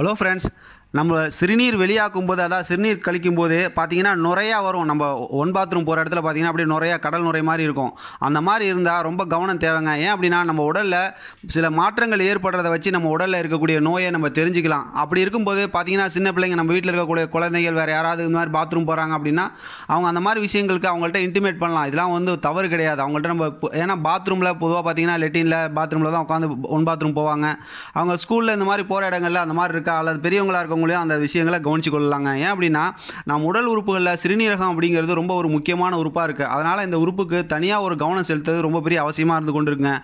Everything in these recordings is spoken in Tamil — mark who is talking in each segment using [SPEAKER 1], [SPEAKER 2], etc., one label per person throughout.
[SPEAKER 1] ஹலோ ஃப்ரெண்ட்ஸ் நம்ம சிறுநீர் வெளியாக்கும் போது அதாவது சிறுநீர் கழிக்கும் போது பார்த்தீங்கன்னா நிறையா வரும் நம்ம ஒன் பாத்ரூம் போகிற இடத்துல பார்த்தீங்கன்னா அப்படியே நிறையா கடல் நுரை மாதிரி இருக்கும் அந்த மாதிரி இருந்தால் ரொம்ப கவனம் தேவைங்க ஏன் அப்படின்னா நம்ம உடலில் சில மாற்றங்கள் ஏற்படுறத வச்சு நம்ம உடலில் இருக்கக்கூடிய நோயை நம்ம தெரிஞ்சுக்கலாம் அப்படி இருக்கும்போது பார்த்திங்கன்னா சின்ன பிள்ளைங்க நம்ம வீட்டில் இருக்கக்கூடிய குழந்தைகள் வேறு யாராவது இது மாதிரி பாத்ரூம் போகிறாங்க அப்படின்னா அவங்க அந்த மாதிரி விஷயங்களுக்கு அவங்கள்ட்ட இன்டிமேட் பண்ணலாம் இதெல்லாம் வந்து தவறு கிடையாது அவங்கள்ட்ட நம்ம ஏன்னா பாத்ரூமில் பொதுவாக பார்த்திங்கன்னா லெட்டினில் பாத்ரூமில் தான் உட்காந்து ஒன் பாத்ரூம் போவாங்க அவங்க ஸ்கூலில் இந்த மாதிரி போகிற இடங்களில் அந்த மாதிரி இருக்கா அல்லது பெரியவங்களாக இருக்கும் இருக்கிறவங்களையும் அந்த விஷயங்களை கவனித்து கொள்ளலாங்க ஏன் அப்படின்னா நம் உடல் உறுப்புகளில் சிறுநீரகம் அப்படிங்கிறது ரொம்ப ஒரு முக்கியமான உறுப்பாக இருக்குது அதனால் இந்த உறுப்புக்கு தனியாக ஒரு கவனம் செலுத்துவது ரொம்ப பெரிய அவசியமாக இருந்து கொண்டிருக்குங்க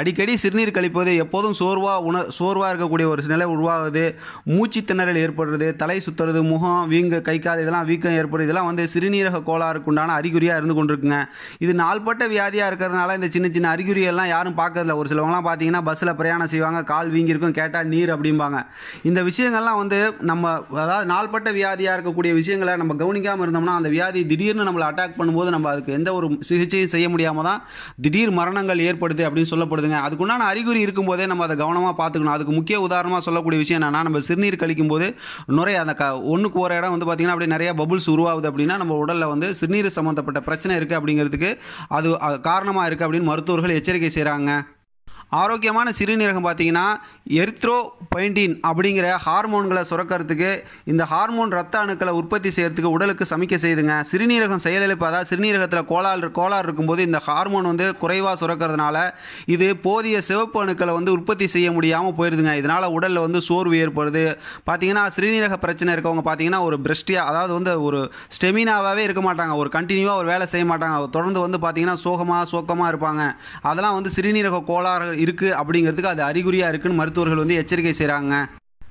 [SPEAKER 1] அடிக்கடி சிறுநீர் கழிப்பது எப்போதும் சோர்வாக உண சோர்வாக இருக்கக்கூடிய ஒரு நிலை உருவாகுது மூச்சு திணறல் ஏற்படுறது தலை சுற்றுறது முகம் வீங்க கை கால் இதெல்லாம் வீக்கம் ஏற்படுது இதெல்லாம் வந்து சிறுநீரக கோளாறுக்கு உண்டான அறிகுறியாக இருந்து கொண்டிருக்குங்க இது நாள்பட்ட வியாதியாக இருக்கிறதுனால இந்த சின்ன சின்ன அறிகுறியெல்லாம் யாரும் பார்க்கறதில்ல ஒரு சிலவங்களாம் பார்த்தீங்கன்னா பஸ்ஸில் பிரயாணம் செய்வாங்க கால் வீங்கியிருக்கும் கேட்டால் நீர் அப்படிம்பாங்க இந்த விஷயங்கள்லாம் வந்து நம்ம அதாவது நாள்பட்ட வியாதியாக இருக்கக்கூடிய விஷயங்களை நம்ம கவனிக்காமல் இருந்தோம்னா அந்த வியாதி திடீர்னு நம்மளை அட்டாக் பண்ணும்போது நம்ம அதுக்கு எந்த ஒரு சிகிச்சையும் செய்ய முடியாமல் தான் திடீர் மரணங்கள் ஏற்படுது அப்படின்னு சொல்லப்படுதுங்க அதுக்குண்டான அறிகுறி இருக்கும்போதே நம்ம அதை கவனமாக பார்த்துக்கணும் அதுக்கு முக்கிய உதாரணமாக சொல்லக்கூடிய விஷயம் என்னென்னா நம்ம சிறுநீர் கழிக்கும் போது நுரை அந்த க ஒன்றுக்கு ஒரு இடம் வந்து பார்த்திங்கன்னா அப்படியே நிறைய பபுள்ஸ் உருவாகுது அப்படின்னா நம்ம உடலில் வந்து சிறுநீர் சம்மந்தப்பட்ட பிரச்சனை இருக்குது அப்படிங்கிறதுக்கு அது காரணமாக இருக்குது அப்படின்னு மருத்துவர்கள் எச்சரிக்கை செய்கிறாங்க ஆரோக்கியமான சிறுநீரகம் பார்த்திங்கன்னா எரித்ரோ பைண்டின் அப்படிங்கிற ஹார்மோன்களை சுரக்கிறதுக்கு இந்த ஹார்மோன் ரத்த அணுக்களை உற்பத்தி செய்கிறதுக்கு உடலுக்கு சமைக்க செய்துங்க சிறுநீரகம் செயலிழப்பு அதாவது சிறுநீரகத்தில் கோளாறு கோளாறு இருக்கும்போது இந்த ஹார்மோன் வந்து குறைவாக சுரக்கிறதுனால இது போதிய சிவப்பு அணுக்களை வந்து உற்பத்தி செய்ய முடியாமல் போயிடுதுங்க இதனால் உடலில் வந்து சோர்வு ஏற்படுது பார்த்திங்கன்னா சிறுநீரக பிரச்சனை இருக்கவங்க பார்த்திங்கன்னா ஒரு பிரஷ்டியாக அதாவது வந்து ஒரு ஸ்டெமினாவாகவே இருக்க மாட்டாங்க ஒரு கண்டினியூவாக ஒரு வேலை செய்ய மாட்டாங்க தொடர்ந்து வந்து பார்த்திங்கன்னா சோகமாக சோக்கமாக இருப்பாங்க அதெல்லாம் வந்து சிறுநீரக கோளாறு இருக்குது அப்படிங்கிறதுக்கு அது அறிகுறியாக இருக்குதுன்னு மருத்துவர்கள் வந்து எச்சரிக்கை செய்கிறாங்க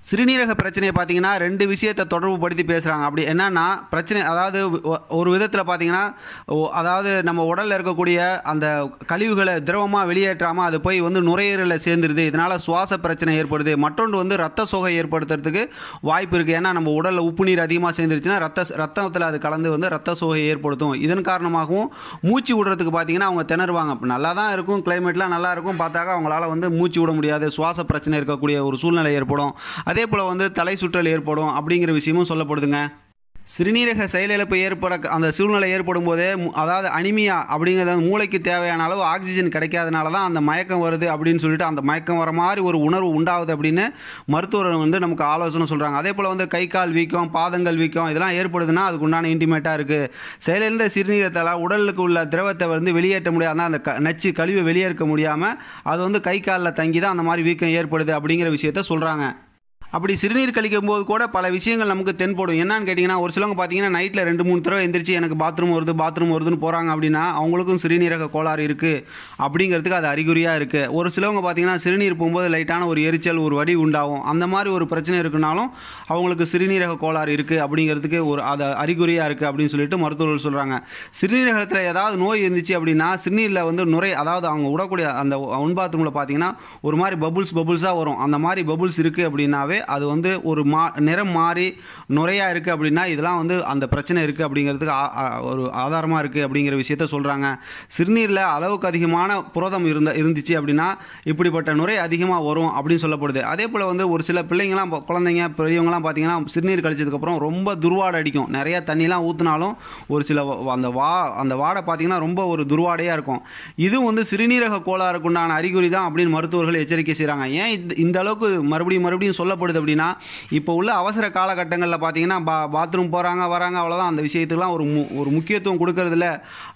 [SPEAKER 1] சிறுநீரக பிரச்சனையை பார்த்தீங்கன்னா ரெண்டு விஷயத்தை தொடர்புபடுத்தி பேசுகிறாங்க அப்படி என்னென்னா பிரச்சனை அதாவது ஒரு விதத்தில் பார்த்தீங்கன்னா அதாவது நம்ம உடலில் இருக்கக்கூடிய அந்த கழிவுகளை திரவமாக வெளியேற்றாமல் அது போய் வந்து நுரையீரலில் சேர்ந்துருது இதனால் சுவாச பிரச்சனை ஏற்படுது மற்றொன்று வந்து ரத்த சோகை ஏற்படுத்துறதுக்கு வாய்ப்பு இருக்குது ஏன்னா நம்ம உடலில் உப்பு நீர் அதிகமாக சேர்ந்துருச்சுன்னா ரத்த ரத்தத்தில் அது கலந்து வந்து ரத்த சோகை ஏற்படுத்தும் இதன் காரணமாகவும் மூச்சு விடுறதுக்கு பார்த்தீங்கன்னா அவங்க திணறுவாங்க நல்லா தான் இருக்கும் கிளைமேட்லாம் நல்லா இருக்கும் பார்த்தாக்கா அவங்களால வந்து மூச்சு விட முடியாது சுவாச பிரச்சனை இருக்கக்கூடிய ஒரு சூழ்நிலை ஏற்படும் அதே போல் வந்து தலை சுற்றல் ஏற்படும் அப்படிங்கிற விஷயமும் சொல்லப்படுதுங்க சிறுநீரக செயலிழப்பு ஏற்பட அந்த சூழ்நிலை ஏற்படும் போதே அதாவது அனிமியா அப்படிங்கிறது மூளைக்கு தேவையான அளவு ஆக்சிஜன் கிடைக்காதனால தான் அந்த மயக்கம் வருது அப்படின்னு சொல்லிட்டு அந்த மயக்கம் வர மாதிரி ஒரு உணர்வு உண்டாகுது அப்படின்னு மருத்துவர் வந்து நமக்கு ஆலோசனை சொல்கிறாங்க அதே போல் வந்து கை கால் வீக்கம் பாதங்கள் வீக்கம் இதெல்லாம் ஏற்படுதுன்னா அதுக்கு உண்டான இன்டிமேட்டாக இருக்குது செயலிழந்த சிறுநீரத்தால் உடலுக்கு உள்ள திரவத்தை வந்து வெளியேற்ற முடியாது அந்த க நச்சு கழிவை வெளியேற்க முடியாமல் அது வந்து கை காலில் தங்கி தான் அந்த மாதிரி வீக்கம் ஏற்படுது அப்படிங்கிற விஷயத்த சொல்கிறாங்க அப்படி சிறுநீர் கழிக்கும் போது கூட பல விஷயங்கள் நமக்கு தென்படும் என்னன்னு கேட்டிங்கன்னா ஒரு சிலவங்க பார்த்தீங்கன்னா நைட்டில் ரெண்டு மூணு தடவை எந்திரிச்சு எனக்கு பாத்ரூம் வருது பாத்ரூம் வருதுன்னு போகிறாங்க அப்படின்னா அவங்களுக்கும் சிறுநீரக கோளாறு இருக்குது அப்படிங்கிறதுக்கு அது அறிகுறியாக இருக்குது ஒரு சிலவங்க பார்த்தீங்கன்னா சிறுநீர் போகும்போது லைட்டான ஒரு எரிச்சல் ஒரு வரி உண்டாகும் அந்த மாதிரி ஒரு பிரச்சனை இருக்குனாலும் அவங்களுக்கு சிறுநீரக கோளாறு இருக்குது அப்படிங்கிறதுக்கு ஒரு அது அறிகுறியாக இருக்குது அப்படின்னு சொல்லிட்டு மருத்துவர்கள் சொல்கிறாங்க சிறுநீரகத்தில் ஏதாவது நோய் இருந்துச்சு அப்படின்னா சிறுநீரில் வந்து நுரை அதாவது அவங்க விடக்கூடிய அந்த உன் பாத்ரூமில் பார்த்தீங்கன்னா ஒரு மாதிரி பபுள்ஸ் பபுள்ஸாக வரும் அந்த மாதிரி பபுள்ஸ் இருக்குது அப்படின்னாவே அது வந்து ஒரு மா நிறம் மாறி நுரையாக இருக்குது அப்படின்னா இதெல்லாம் வந்து அந்த பிரச்சனை இருக்குது அப்படிங்கிறதுக்கு ஒரு ஆதாரமாக இருக்குது அப்படிங்கிற விஷயத்த சொல்கிறாங்க சிறுநீரில் அளவுக்கு அதிகமான புரதம் இருந்த இருந்துச்சு அப்படின்னா இப்படிப்பட்ட நுரை அதிகமாக வரும் அப்படின்னு சொல்லப்படுது அதே போல் வந்து ஒரு சில பிள்ளைங்களாம் குழந்தைங்க பெரியவங்களாம் பார்த்தீங்கன்னா சிறுநீர் கழிச்சதுக்கப்புறம் ரொம்ப துர்வாடு அடிக்கும் நிறையா தண்ணிலாம் ஊற்றினாலும் ஒரு சில அந்த வா அந்த வாடை பார்த்திங்கன்னா ரொம்ப ஒரு துர்வாடையாக இருக்கும் இதுவும் வந்து சிறுநீரக கோளாறுக்குண்டான அறிகுறி தான் அப்படின்னு மருத்துவர்கள் எச்சரிக்கை செய்கிறாங்க ஏன் இந்த அளவுக்கு மறுபடியும் மறுபடியும் சொல்லப்படுது மேம்படுது அப்படின்னா இப்போ உள்ள அவசர காலகட்டங்களில் பார்த்தீங்கன்னா பா பாத்ரூம் போகிறாங்க வராங்க அவ்வளோதான் அந்த விஷயத்துக்குலாம் ஒரு மு ஒரு முக்கியத்துவம் கொடுக்கறதில்ல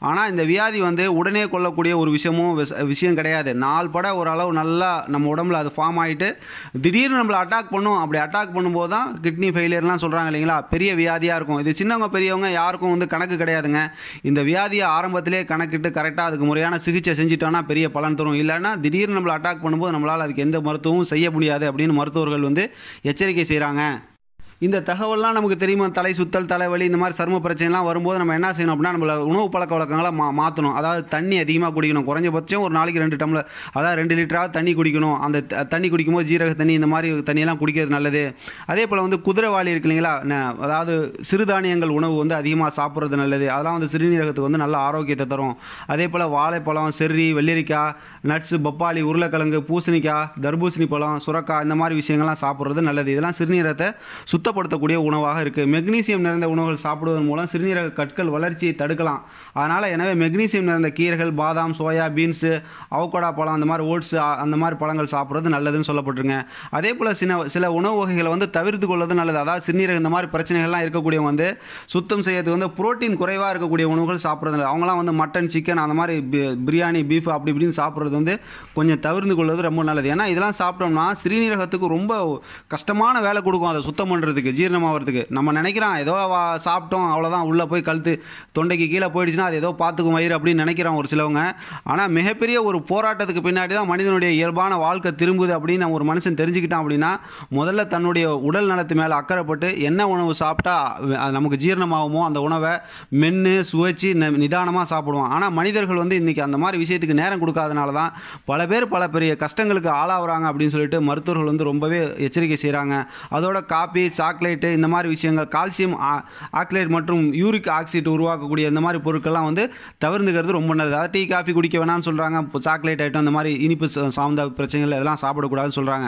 [SPEAKER 1] ஆனால் இந்த வியாதி வந்து உடனே கொள்ளக்கூடிய ஒரு விஷயமும் விஷயம் கிடையாது நாள் பட ஓரளவு நல்லா நம்ம உடம்புல அது ஃபார்ம் ஆகிட்டு திடீர்னு நம்மளை அட்டாக் பண்ணும் அப்படி அட்டாக் பண்ணும்போது தான் கிட்னி ஃபெயிலியர்லாம் சொல்கிறாங்க இல்லைங்களா பெரிய வியாதியாக இருக்கும் இது சின்னவங்க பெரியவங்க யாருக்கும் வந்து கணக்கு கிடையாதுங்க இந்த வியாதியை ஆரம்பத்திலே கணக்கிட்டு கரெக்டாக அதுக்கு முறையான சிகிச்சை செஞ்சுட்டோன்னா பெரிய பலன் தரும் இல்லைன்னா திடீர்னு நம்மளை அட்டாக் பண்ணும்போது நம்மளால் அதுக்கு எந்த மருத்துவமும் செய்ய முடியாது அப்படின்னு மருத்துவர்கள் வந்து எச்சரிக்கை செய்கிறாங்க இந்த தகவல்லாம் நமக்கு தெரியுமா தலை சுத்தல் தலைவலி இந்த மாதிரி சரும பிரச்சனைலாம் வரும்போது நம்ம என்ன செய்யணும் அப்படின்னா நம்மள உணவு பழக்க வழக்கங்களை மா மாற்றணும் அதாவது தண்ணி அதிகமாக குடிக்கணும் குறைஞ்சபட்சம் ஒரு நாளைக்கு ரெண்டு டம்ளர் அதாவது ரெண்டு லிட்டராக தண்ணி குடிக்கணும் அந்த தண்ணி குடிக்கும்போது ஜீரக தண்ணி இந்த மாதிரி தண்ணியெல்லாம் குடிக்கிறது நல்லது அதே போல் வந்து குதிரைவாளி இருக்கு இல்லைங்களா அதாவது சிறுதானியங்கள் உணவு வந்து அதிகமாக சாப்பிட்றது நல்லது அதெல்லாம் வந்து சிறுநீரகத்துக்கு வந்து நல்ல ஆரோக்கியத்தை தரும் அதே போல் வாழைப்பழம் செர்ரி வெள்ளரிக்காய் நட்ஸு பப்பாளி உருளைக்கிழங்கு பூசணிக்காய் தர்பூசணி பழம் சுரக்காய் இந்த மாதிரி விஷயங்கள்லாம் சாப்பிட்றது நல்லது இதெல்லாம் சிறுநீரகத்தை சுத்த குணப்படுத்தக்கூடிய உணவாக இருக்குது மெக்னீசியம் நிறைந்த உணவுகள் சாப்பிடுவதன் மூலம் சிறுநீரக கற்கள் வளர்ச்சியை தடுக்கலாம் அதனால் எனவே மெக்னீசியம் நிறைந்த கீரைகள் பாதாம் சோயா பீன்ஸு அவகோடா பழம் அந்த மாதிரி ஓட்ஸ் அந்த மாதிரி பழங்கள் சாப்பிட்றது நல்லதுன்னு சொல்லப்பட்டிருங்க அதே போல் சில சில உணவு வகைகளை வந்து தவிர்த்து கொள்வது நல்லது அதாவது சிறுநீரக இந்த மாதிரி பிரச்சனைகள்லாம் இருக்கக்கூடியவங்க வந்து சுத்தம் செய்யறதுக்கு வந்து புரோட்டீன் குறைவாக இருக்கக்கூடிய உணவுகள் சாப்பிட்றது இல்லை அவங்களாம் வந்து மட்டன் சிக்கன் அந்த மாதிரி பிரியாணி பீஃப் அப்படி இப்படின்னு சாப்பிட்றது வந்து கொஞ்சம் தவிர்த்து கொள்வது ரொம்ப நல்லது ஏன்னா இதெல்லாம் சாப்பிட்டோம்னா சிறுநீரகத்துக்கு ரொம்ப கஷ்டமான வேலை கொடுக்கும் அதை சுத்தம் பண்ணுறதுக்கு ஆகிறதுக்கு ஜீரணம் ஆகிறதுக்கு நம்ம நினைக்கிறான் ஏதோ சாப்பிட்டோம் அவ்வளோதான் உள்ளே போய் கழுத்து தொண்டைக்கு கீழே போயிடுச்சுன்னா அது ஏதோ பார்த்துக்கும் வயிறு அப்படின்னு நினைக்கிறான் ஒரு சிலவங்க ஆனால் மிகப்பெரிய ஒரு போராட்டத்துக்கு பின்னாடி தான் மனிதனுடைய இயல்பான வாழ்க்கை திரும்புது அப்படின்னு ஒரு மனுஷன் தெரிஞ்சுக்கிட்டான் அப்படின்னா முதல்ல தன்னுடைய உடல் நலத்து மேலே அக்கறைப்பட்டு என்ன உணவு சாப்பிட்டா நமக்கு ஜீரணமாகுமோ அந்த உணவை மென்று சுவைச்சு நிதானமாக சாப்பிடுவோம் ஆனால் மனிதர்கள் வந்து இன்றைக்கி அந்த மாதிரி விஷயத்துக்கு நேரம் கொடுக்காதனால தான் பல பேர் பல பெரிய கஷ்டங்களுக்கு ஆளாகிறாங்க அப்படின்னு சொல்லிட்டு மருத்துவர்கள் வந்து ரொம்பவே எச்சரிக்கை செய்கிறாங்க அதோட காப்பி சாக்லேட்டு இந்த மாதிரி விஷயங்கள் கால்சியம் ஆக்லேட் மற்றும் யூரிக் ஆக்சைடு உருவாக்கக்கூடிய இந்த மாதிரி பொருட்கள்லாம் வந்து தவிர்த்துக்கிறது ரொம்ப நல்லது அதாவது டீ காஃபி குடிக்க வேணாம்னு சொல்கிறாங்க சாக்லேட் ஐட்டம் இந்த மாதிரி இனிப்பு சார்ந்த பிரச்சனைகள் இதெல்லாம் சாப்பிடக்கூடாதுன்னு சொல்கிறாங்க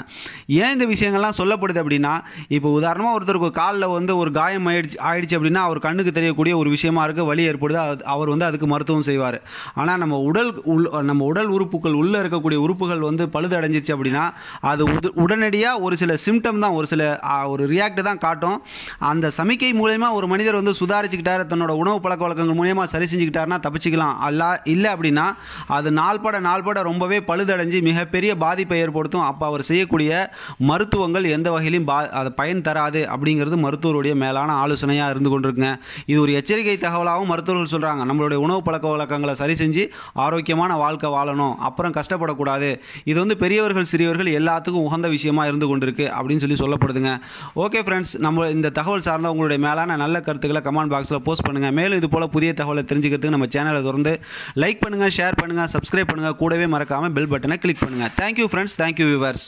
[SPEAKER 1] ஏன் இந்த விஷயங்கள்லாம் சொல்லப்படுது அப்படின்னா இப்போ உதாரணமாக ஒருத்தருக்கு காலில் வந்து ஒரு காயம் ஆயிடுச்சு ஆயிடுச்சு அப்படின்னா அவர் கண்ணுக்கு தெரியக்கூடிய ஒரு விஷயமா இருக்குது வழி ஏற்படுது அவர் வந்து அதுக்கு மருத்துவம் செய்வார் ஆனால் நம்ம உடல் உள் நம்ம உடல் உறுப்புகள் உள்ளே இருக்கக்கூடிய உறுப்புகள் வந்து பழுது அடைஞ்சிச்சு அப்படின்னா அது உடனடியாக ஒரு சில சிம்டம் தான் ஒரு சில ஒரு ரியாக்ட் தான் காட்டும் அந்த சமிக்கை மூலயமா ஒரு மனிதர் வந்து சுதாரிச்சுக்கிட்டார் தன்னோட உணவு பழக்க வழக்கங்கள் மூலயமா சரி செஞ்சுக்கிட்டாருன்னா தப்பிச்சிக்கலாம் அல்ல இல்லை அப்படின்னா அது நாள்பட நாள்பட ரொம்பவே பழுதடைஞ்சு மிகப்பெரிய பாதிப்பை ஏற்படுத்தும் அப்போ அவர் செய்யக்கூடிய மருத்துவங்கள் எந்த வகையிலும் பா அதை பயன் தராது அப்படிங்கிறது மருத்துவருடைய மேலான ஆலோசனையாக இருந்து கொண்டிருக்குங்க இது ஒரு எச்சரிக்கை தகவலாகவும் மருத்துவர்கள் சொல்கிறாங்க நம்மளுடைய உணவு பழக்க வழக்கங்களை சரி செஞ்சு ஆரோக்கியமான வாழ்க்கை வாழணும் அப்புறம் கஷ்டப்படக்கூடாது இது வந்து பெரியவர்கள் சிறியவர்கள் எல்லாத்துக்கும் உகந்த விஷயமா இருந்து கொண்டிருக்கு அப்படின்னு சொல்லி சொல்லப்படுதுங்க ஓகே ஃப்ரெண்ட் ஃப்ரெண்ட்ஸ் நம்ம இந்த தகவல் சார்ந்த உங்களுடைய மேலான நல்ல கருத்துக்களை கமெண்ட் பாக்ஸில் போஸ்ட் பண்ணுங்கள் மேலும் இது போல் புதிய தகவலை தெரிஞ்சுக்கிறதுக்கு நம்ம சேனலை தொடர்ந்து லைக் பண்ணுங்கள் ஷேர் பண்ணுங்கள் சப்ஸ்கிரைப் பண்ணுங்கள் கூடவே மறக்காமல் பெல் பட்டனை கிளிக் பண்ணுங்கள் தேங்க்யூ ஃப்ரெண்ட்ஸ் தேங்க்யூ வியூவர்ஸ்